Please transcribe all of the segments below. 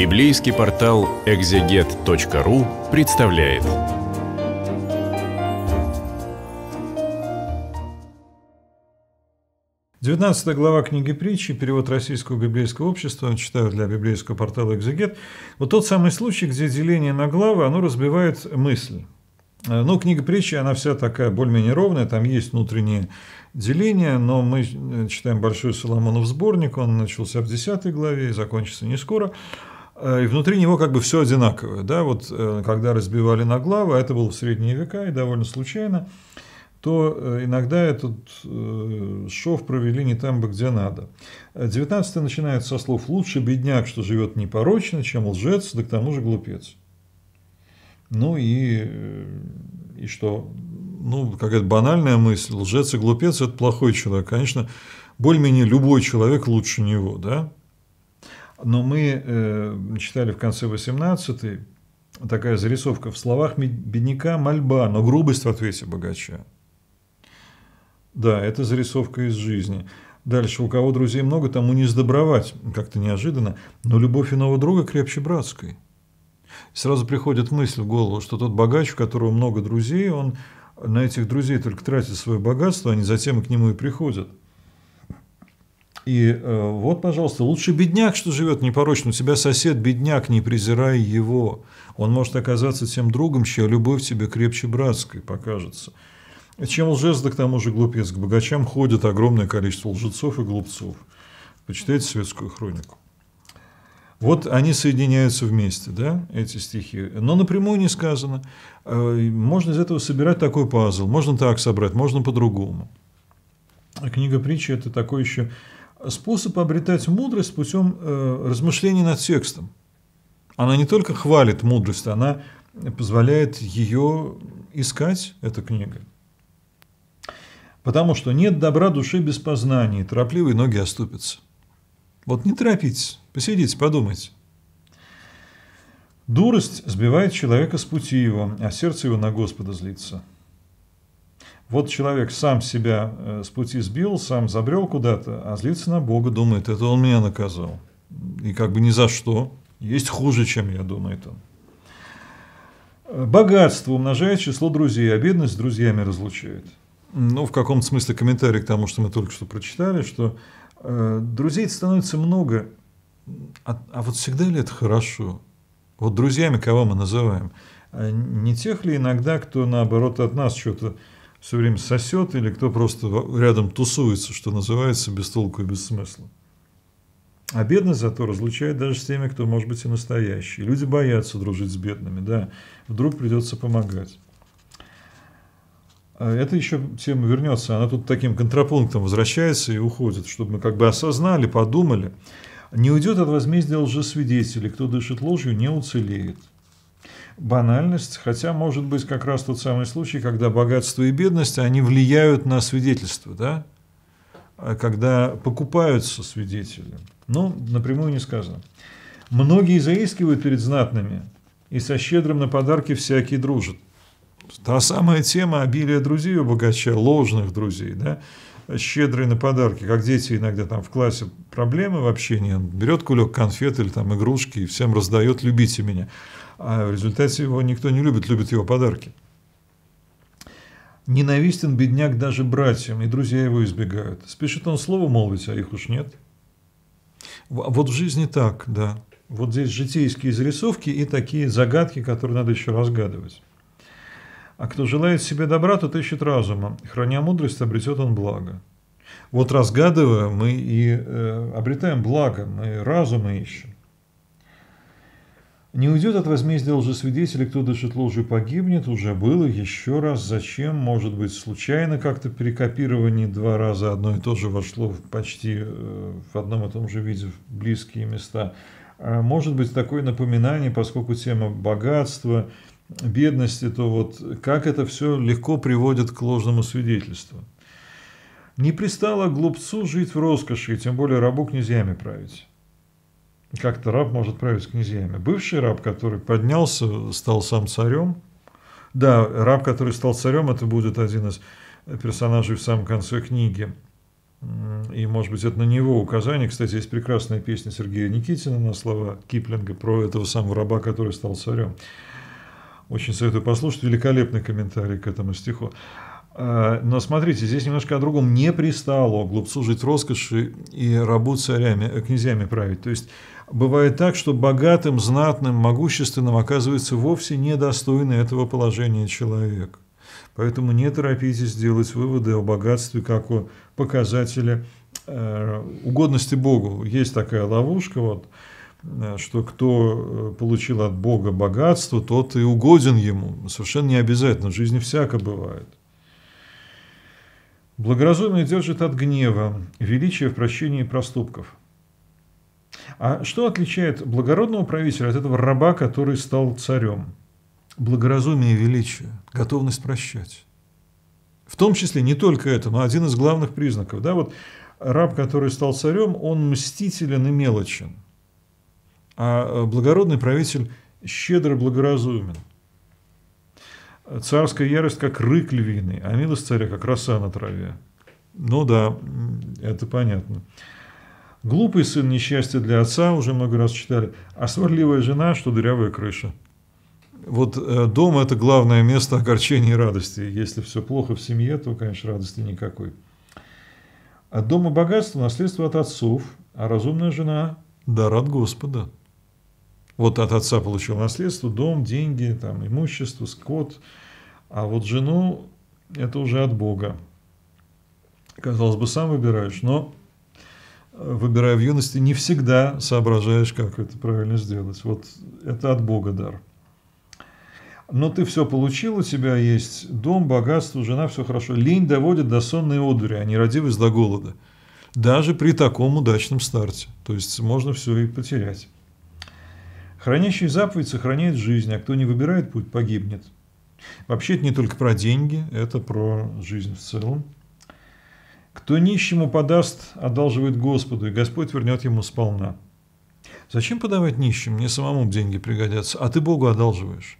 Библейский портал экзегет.ру представляет. Девятнадцатая глава книги притчи, перевод российского библейского общества, читаю для библейского портала «Экзегет». Вот тот самый случай, где деление на главы, оно разбивает мысль. Э, ну, книга притчи, она вся такая более-менее ровная, там есть внутренние деления, но мы э, читаем Большой Соломонов сборник, он начался в 10 главе и закончится не скоро. Э, и внутри него как бы все одинаковое. Да? Вот, э, когда разбивали на главы, а это было в средние века и довольно случайно, то э, иногда этот шов провели не там бы, где надо. 19 начинается со слов «лучше бедняк, что живет непорочно, чем лжец, да к тому же глупец». Ну и, и что? Ну, какая-то банальная мысль. Лжец и глупец – это плохой человек. Конечно, более-менее любой человек лучше него, да? Но мы э, читали в конце 18 такая зарисовка. В словах бедняка мольба, но грубость в ответе богача. Да, это зарисовка из жизни. Дальше, у кого друзей много, тому не сдобровать, как-то неожиданно, но любовь иного друга крепче братской. Сразу приходит мысль в голову, что тот богач, у которого много друзей, он на этих друзей только тратит свое богатство, они затем и к нему и приходят. И э, вот, пожалуйста, лучше бедняк, что живет непорочно, у тебя сосед бедняк, не презирай его. Он может оказаться тем другом, чья любовь тебе крепче братской покажется. Чем лжец, да к тому же глупец. К богачам ходит огромное количество лжецов и глупцов. Почитайте светскую хронику. Вот они соединяются вместе, да, эти стихи. Но напрямую не сказано. Э, можно из этого собирать такой пазл. Можно так собрать, можно по-другому. Книга притчи – это такой еще способ обретать мудрость путем э, размышлений над текстом. Она не только хвалит мудрость, она позволяет ее искать, эта книга. Потому что нет добра души без познания, торопливые ноги оступятся. Вот не торопитесь, посидите, подумайте. Дурость сбивает человека с пути его, а сердце его на Господа злится. Вот человек сам себя э, с пути сбил, сам забрел куда-то, а злится на Бога, думает, это он меня наказал. И как бы ни за что. Есть хуже, чем я, думает он. Э, богатство умножает число друзей, а бедность с друзьями разлучает. Ну, в каком-то смысле комментарий к тому, что мы только что прочитали, что э, друзей становится много, а, а вот всегда ли это хорошо? Вот друзьями кого мы называем? А не тех ли иногда, кто наоборот от нас что-то все время сосет, или кто просто рядом тусуется, что называется, без толку и без смысла. А бедность зато разлучает даже с теми, кто может быть и настоящий. Люди боятся дружить с бедными, да, вдруг придется помогать. А это еще тема вернется, она тут таким контрапунктом возвращается и уходит, чтобы мы как бы осознали, подумали. Не уйдет от возмездия лжесвидетелей, кто дышит ложью, не уцелеет банальность, хотя может быть как раз тот самый случай, когда богатство и бедность, они влияют на свидетельство, да? А когда покупаются свидетели. Ну, напрямую не сказано. Многие заискивают перед знатными, и со щедрым на подарки всякие дружат. Та самая тема обилия друзей у богача, ложных друзей, да? щедрые на подарки, как дети иногда там в классе проблемы в общении, он берет кулек конфет или там игрушки и всем раздает «любите меня» а в результате его никто не любит, любит его подарки. Ненавистен бедняк даже братьям, и друзья его избегают. Спешит он слово молвить, а их уж нет. Вот в жизни так, да. Вот здесь житейские зарисовки и такие загадки, которые надо еще разгадывать. А кто желает себе добра, тот ищет разума. Храня мудрость, обретет он благо. Вот разгадывая, мы и э, обретаем благо, мы разума ищем. Не уйдет от возмездия лжесвидетелей, кто дышит ложью, погибнет, уже было, еще раз, зачем, может быть, случайно как-то перекопирование два раза одно и то же вошло в почти э, в одном и том же виде в близкие места. А может быть, такое напоминание, поскольку тема богатства, бедности, то вот как это все легко приводит к ложному свидетельству. Не пристало глупцу жить в роскоши, тем более рабу князьями править как-то раб может править князьями. Бывший раб, который поднялся, стал сам царем. Да, раб, который стал царем, это будет один из персонажей в самом конце книги. И, может быть, это на него указание. Кстати, есть прекрасная песня Сергея Никитина на слова Киплинга про этого самого раба, который стал царем. Очень советую послушать. Великолепный комментарий к этому стиху. Э, но смотрите, здесь немножко о другом. Не пристало глупцу жить в роскоши и рабу царями, э, князьями править. То есть бывает так, что богатым, знатным, могущественным оказывается вовсе недостойный этого положения человек. Поэтому не торопитесь делать выводы о богатстве как о показателе э, угодности Богу. Есть такая ловушка, вот, что кто получил от Бога богатство, тот и угоден ему. Совершенно не обязательно, в жизни всяко бывает. Благоразумие держит от гнева, величие в прощении проступков. А что отличает благородного правителя от этого раба, который стал царем? Благоразумие и величие, готовность прощать. В том числе не только это, но один из главных признаков. Да, вот раб, который стал царем, он мстителен и мелочен. А э, благородный правитель щедро благоразумен. Царская ярость, как рык львиный, а милость царя, как роса на траве. Ну да, это понятно. Глупый сын несчастье для отца, уже много раз читали, а сварливая жена, что дырявая крыша. Вот э, дом – это главное место огорчения и радости. Если все плохо в семье, то, конечно, радости никакой. От дома богатство – наследство от отцов, а разумная жена – дар от Господа. Вот от отца получил наследство, дом, деньги, там, имущество, скот. А вот жену – это уже от Бога. Казалось бы, сам выбираешь, но э, выбирая в юности, не всегда соображаешь, как это правильно сделать. Вот это от Бога дар. Но ты все получил, у тебя есть дом, богатство, жена, все хорошо. Лень доводит до сонной одури, а нерадивость до голода. Даже при таком удачном старте. То есть можно все и потерять. Хранящий заповедь сохраняет жизнь, а кто не выбирает путь, погибнет. Вообще это не только про деньги, это про жизнь в целом. Кто нищему подаст, одалживает Господу, и Господь вернет ему сполна. Зачем подавать нищим? Мне самому деньги пригодятся, а ты Богу одалживаешь.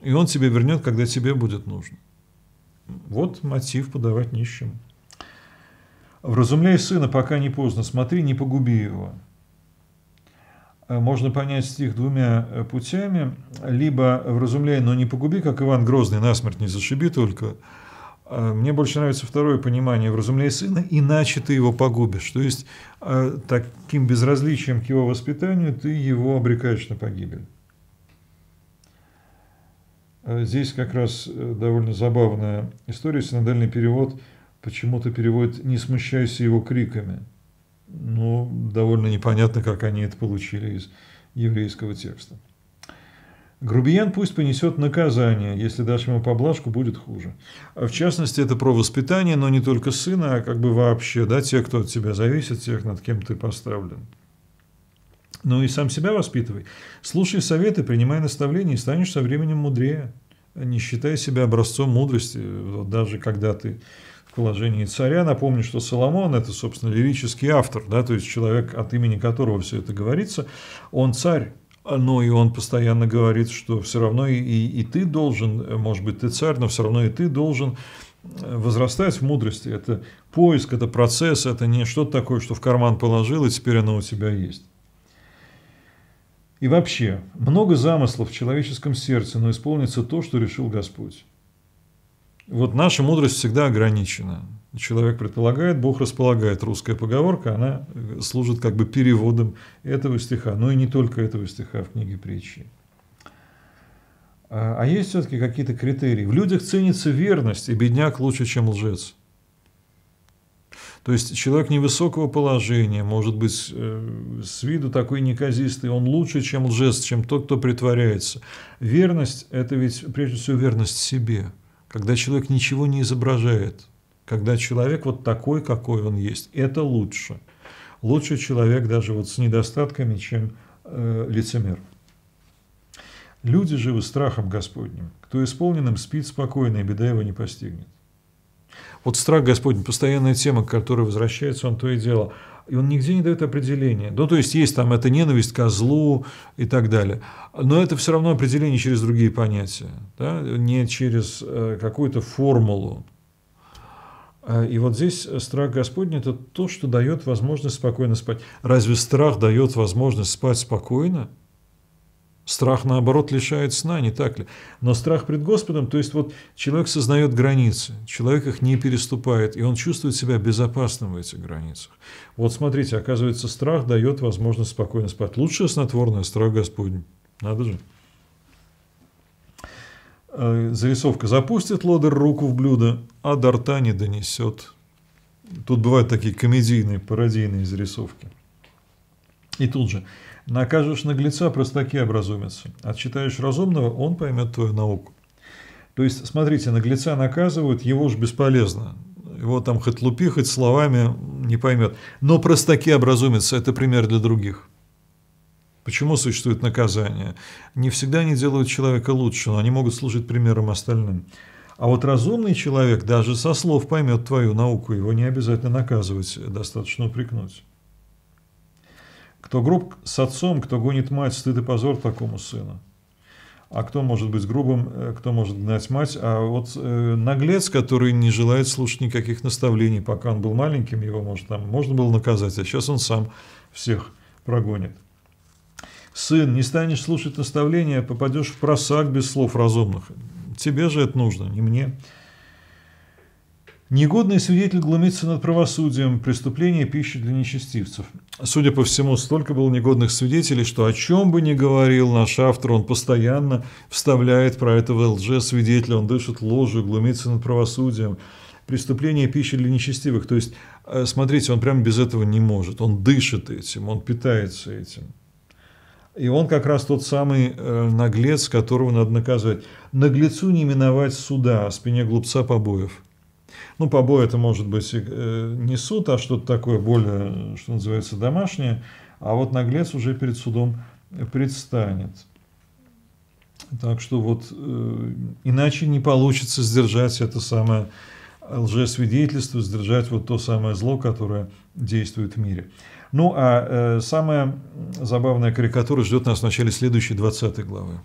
И Он тебе вернет, когда тебе будет нужно. Вот мотив подавать нищим. Вразумляй сына, пока не поздно, смотри, не погуби его. Э, можно понять стих двумя э, путями. Либо «вразумляй, но не погуби», как Иван Грозный, насмерть не зашиби только. Э, мне больше нравится второе понимание «вразумляй сына, иначе ты его погубишь». То есть таким безразличием к его воспитанию ты его обрекаешь на погибель. Здесь как раз довольно забавная история. Синодальный перевод почему-то переводит «не смущайся его криками». Ну, довольно непонятно, как они это получили из еврейского текста. Грубиян пусть понесет наказание, если дашь ему поблажку, будет хуже. А В частности, это про воспитание, но не только сына, а как бы вообще, да, те, кто от тебя зависит, тех, над кем ты поставлен. Ну и сам себя воспитывай. Слушай советы, принимай наставления и станешь со временем мудрее. А не считай себя образцом мудрости, вот даже когда ты положении царя. Напомню, что Соломон – это, собственно, лирический автор, да, то есть человек, от имени которого все это говорится, он царь, но и он постоянно говорит, что все равно и, и, и ты должен, может быть, ты царь, но все равно и ты должен э, возрастать в мудрости. Это поиск, это процесс, это не что-то такое, что в карман положил, и теперь оно у тебя есть. И вообще, много замыслов в человеческом сердце, но исполнится то, что решил Господь. Вот наша мудрость всегда ограничена. Человек предполагает, Бог располагает. Русская поговорка, она э, служит как бы переводом этого стиха, но и не только этого стиха в книге притчи. А, а есть все-таки какие-то критерии. В людях ценится верность, и бедняк лучше, чем лжец. То есть человек невысокого положения, может быть, э, с виду такой неказистый, он лучше, чем лжец, чем тот, кто притворяется. Верность – это ведь прежде всего верность себе – когда человек ничего не изображает, когда человек вот такой, какой он есть, это лучше. Лучше человек даже вот с недостатками, чем э, лицемер. Люди живы страхом Господним. Кто исполненным спит спокойно, и беда его не постигнет. Вот страх Господень, постоянная тема, к которой возвращается он то и дело – и он нигде не дает определения. Ну, то есть есть там эта ненависть козлу и так далее. Но это все равно определение через другие понятия, да? не через э, какую-то формулу. Э, и вот здесь э, страх Господний – это то, что дает возможность спокойно спать. Разве страх дает возможность спать спокойно? Страх, наоборот, лишает сна, не так ли? Но страх пред Господом, то есть вот человек сознает границы, человек их не переступает, и он чувствует себя безопасным в этих границах. Вот смотрите, оказывается, страх дает возможность спокойно спать. Лучшее снотворное – страх Господень. Надо же. Э, зарисовка. Запустит лодер руку в блюдо, а до рта не донесет. Тут бывают такие комедийные, пародийные зарисовки – и тут же. Накажешь наглеца, простаки образумятся. Отчитаешь разумного, он поймет твою науку. То есть, смотрите, наглеца наказывают, его уж бесполезно. Его там хоть лупи, хоть словами не поймет. Но простаки образумятся, это пример для других. Почему существует наказание? Не всегда они делают человека лучше, но они могут служить примером остальным. А вот разумный человек даже со слов поймет твою науку, его не обязательно наказывать, достаточно упрекнуть. Кто груб с отцом, кто гонит мать, стыд и позор такому сыну. А кто может быть грубым, э, кто может гнать мать. А вот э, наглец, который не желает слушать никаких наставлений, пока он был маленьким, его может, там, можно было наказать, а сейчас он сам всех прогонит. Сын, не станешь слушать наставления, попадешь в просак без слов разумных. Тебе же это нужно, не мне. Негодный свидетель глумится над правосудием, преступление пищи для нечестивцев. Судя по всему, столько было негодных свидетелей, что о чем бы ни говорил наш автор, он постоянно вставляет про этого лже-свидетеля, он дышит ложью, глумится над правосудием. Преступление пищи для нечестивых. То есть, э, смотрите, он прямо без этого не может. Он дышит этим, он питается этим. И он как раз тот самый э, наглец, которого надо наказывать. Наглецу не миновать суда, а спине глупца побоев. Ну, побои это может быть э, не суд, а что-то такое более, что называется, домашнее. А вот наглец уже перед судом предстанет. Так что вот э, иначе не получится сдержать это самое лжесвидетельство, сдержать вот то самое зло, которое действует в мире. Ну а э, самая забавная карикатура ждет нас в начале следующей 20 главы.